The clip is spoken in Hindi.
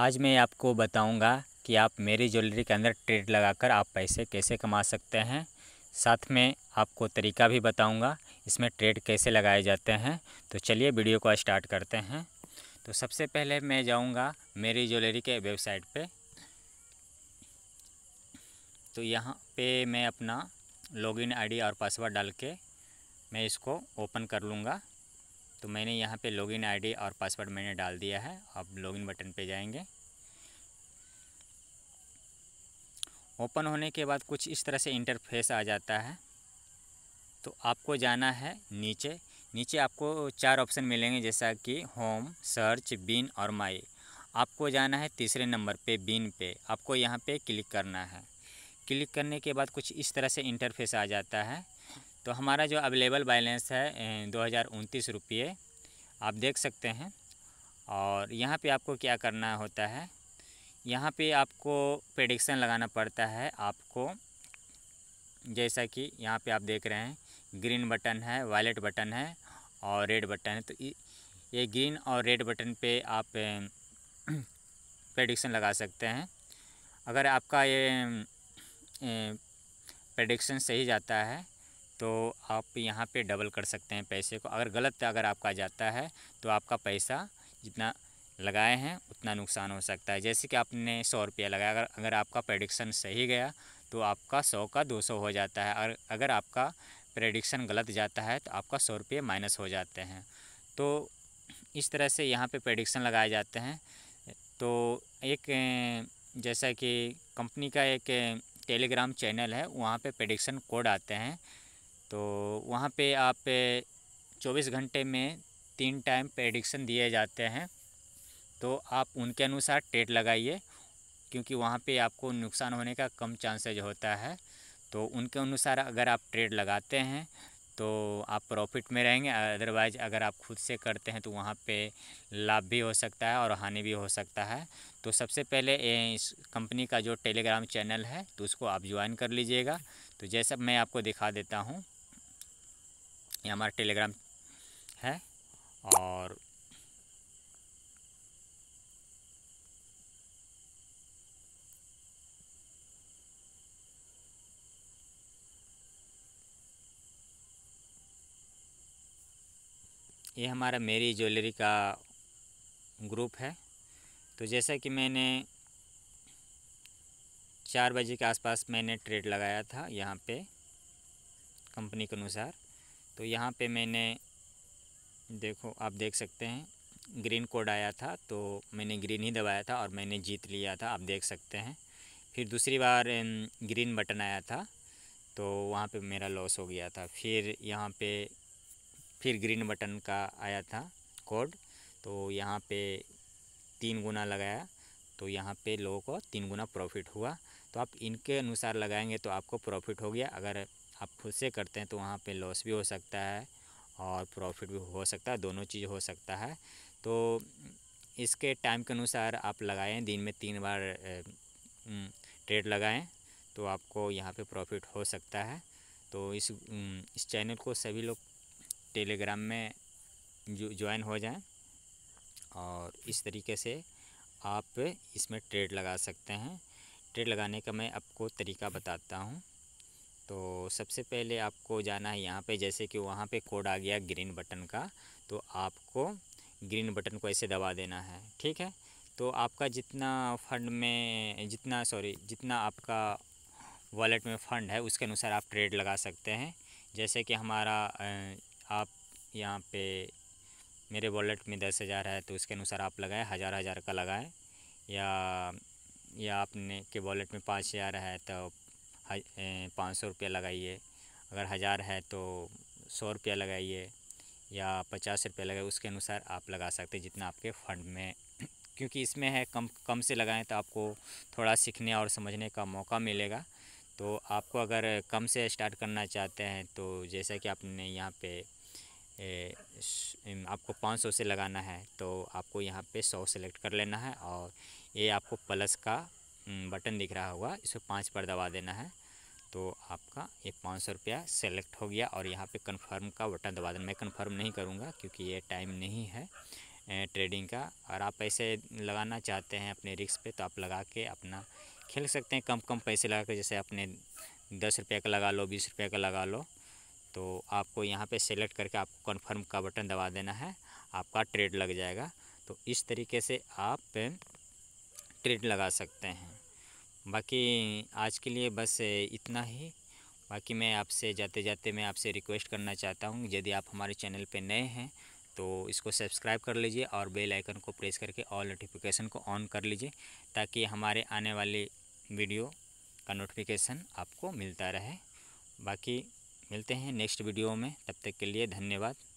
आज मैं आपको बताऊंगा कि आप मेरी ज्वेलरी के अंदर ट्रेड लगाकर आप पैसे कैसे कमा सकते हैं साथ में आपको तरीका भी बताऊंगा इसमें ट्रेड कैसे लगाए जाते हैं तो चलिए वीडियो को स्टार्ट करते हैं तो सबसे पहले मैं जाऊंगा मेरी ज्वेलरी के वेबसाइट पे तो यहाँ पे मैं अपना लॉगिन आईडी और पासवर्ड डाल के मैं इसको ओपन कर लूँगा तो मैंने यहाँ पे लॉगिन आईडी और पासवर्ड मैंने डाल दिया है अब लॉगिन बटन पे जाएंगे ओपन होने के बाद कुछ इस तरह से इंटरफेस आ जाता है तो आपको जाना है नीचे नीचे आपको चार ऑप्शन मिलेंगे जैसा कि होम सर्च बिन और माई आपको जाना है तीसरे नंबर पे बिन पे आपको यहाँ पे क्लिक करना है क्लिक करने के बाद कुछ इस तरह से इंटरफेस आ जाता है तो हमारा जो अवेलेबल बैलेंस है दो हज़ार उनतीस रुपये आप देख सकते हैं और यहाँ पे आपको क्या करना होता है यहाँ पे आपको प्रेडिक्शन लगाना पड़ता है आपको जैसा कि यहाँ पे आप देख रहे हैं ग्रीन बटन है वायलेट बटन है और रेड बटन है तो ये ग्रीन और रेड बटन पे आप प्रेडिक्शन लगा सकते हैं अगर आपका ये प्रेडिक्शन सही जाता है तो आप यहाँ पे डबल कर सकते हैं पैसे को अगर गलत अगर आपका जाता है तो आपका पैसा जितना लगाए हैं उतना नुकसान हो सकता है जैसे कि आपने सौ रुपया लगाया अगर अगर आपका प्रडिक्शन सही गया तो आपका सौ का दो सौ हो जाता है और अगर आपका प्रडिक्शन गलत जाता है तो आपका सौ रुपये माइनस हो जाते हैं तो इस तरह से यहाँ पे प्रडिक्शन लगाए जाते हैं तो एक जैसा कि कंपनी का एक टेलीग्राम चैनल है वहाँ पे प्रडिक्शन कोड आते हैं तो वहाँ पे आप चौबीस घंटे में तीन टाइम प्रेडिक्शन दिए जाते हैं तो आप उनके अनुसार टेट लगाइए क्योंकि वहाँ पे आपको नुकसान होने का कम चांसेज होता है तो उनके अनुसार अगर आप ट्रेड लगाते हैं तो आप प्रॉफिट में रहेंगे अदरवाइज़ अगर आप खुद से करते हैं तो वहाँ पे लाभ भी हो सकता है और हानि भी हो सकता है तो सबसे पहले इस कंपनी का जो टेलीग्राम चैनल है तो उसको आप ज्वाइन कर लीजिएगा तो जैसा मैं आपको दिखा देता हूँ ये हमारा टेलीग्राम है और ये हमारा मेरी ज्वेलरी का ग्रुप है तो जैसा कि मैंने चार बजे के आसपास मैंने ट्रेड लगाया था यहाँ पे कंपनी के अनुसार तो यहाँ पे मैंने देखो आप देख सकते हैं ग्रीन कोड आया था तो मैंने ग्रीन ही दबाया था और मैंने जीत लिया था आप देख सकते हैं फिर दूसरी बार ग्रीन बटन आया था तो वहाँ पे मेरा लॉस हो गया था फिर यहाँ पे फिर ग्रीन बटन का आया था कोड तो यहाँ पे तीन गुना लगाया तो यहाँ पे लोगों को तीन गुना प्रॉफिट हुआ तो आप इनके अनुसार लगाएंगे तो आपको प्रॉफिट हो गया अगर आप खुद से करते हैं तो वहाँ पे लॉस भी हो सकता है और प्रॉफिट भी हो सकता है दोनों चीज़ हो सकता है तो इसके टाइम के अनुसार आप लगाएं दिन में तीन बार ट्रेड लगाएं तो आपको यहाँ पे प्रॉफिट हो सकता है तो इस इस चैनल को सभी लोग टेलीग्राम में ज्वाइन हो जाएं और इस तरीके से आप इसमें ट्रेड लगा सकते हैं ट्रेड लगाने का मैं आपको तरीका बताता हूँ तो सबसे पहले आपको जाना है यहाँ पे जैसे कि वहाँ पे कोड आ गया ग्रीन बटन का तो आपको ग्रीन बटन को ऐसे दबा देना है ठीक है तो आपका जितना फंड में जितना सॉरी जितना आपका वॉलेट में फ़ंड है उसके अनुसार आप ट्रेड लगा सकते हैं जैसे कि हमारा आप यहाँ पे मेरे वॉलेट में दस हज़ार है तो उसके अनुसार आप लगाएं हज़ार हज़ार का लगाएं या या आपने के वॉलेट में पाँच हज़ार है तो पाँच सौ रुपया लगाइए अगर हज़ार है तो सौ रुपया लगाइए या पचास रुपया लगाइए उसके अनुसार आप लगा सकते हैं जितना आपके फंड में क्योंकि इसमें है कम कम से लगाएं तो आपको थोड़ा सीखने और समझने का मौका मिलेगा तो आपको अगर कम से स्टार्ट करना चाहते हैं तो जैसा कि आपने यहाँ पे ए, आपको पाँच सौ से लगाना है तो आपको यहाँ पे सौ सेलेक्ट कर लेना है और ये आपको प्लस का बटन दिख रहा होगा इसको पाँच पर दबा देना है तो आपका ये पाँच सौ रुपया सेलेक्ट हो गया और यहाँ पे कंफर्म का बटन दबा देना मैं कंफर्म नहीं करूँगा क्योंकि ये टाइम नहीं है ट्रेडिंग का और आप पैसे लगाना चाहते हैं अपने रिक्स पे तो आप लगा के अपना खेल सकते हैं कम कम पैसे लगा के जैसे अपने दस रुपये का लगा लो बीस रुपये का लगा लो तो आपको यहाँ पर सेलेक्ट करके आपको कन्फर्म का बटन दबा देना है आपका ट्रेड लग जाएगा तो इस तरीके से आप ट्रेड लगा सकते हैं बाकी आज के लिए बस इतना ही बाकी मैं आपसे जाते जाते मैं आपसे रिक्वेस्ट करना चाहता हूँ यदि आप हमारे चैनल पर नए हैं तो इसको सब्सक्राइब कर लीजिए और बेल आइकन को प्रेस करके ऑल नोटिफिकेशन को ऑन कर लीजिए ताकि हमारे आने वाले वीडियो का नोटिफिकेशन आपको मिलता रहे बाकी मिलते हैं नेक्स्ट वीडियो में तब तक के लिए धन्यवाद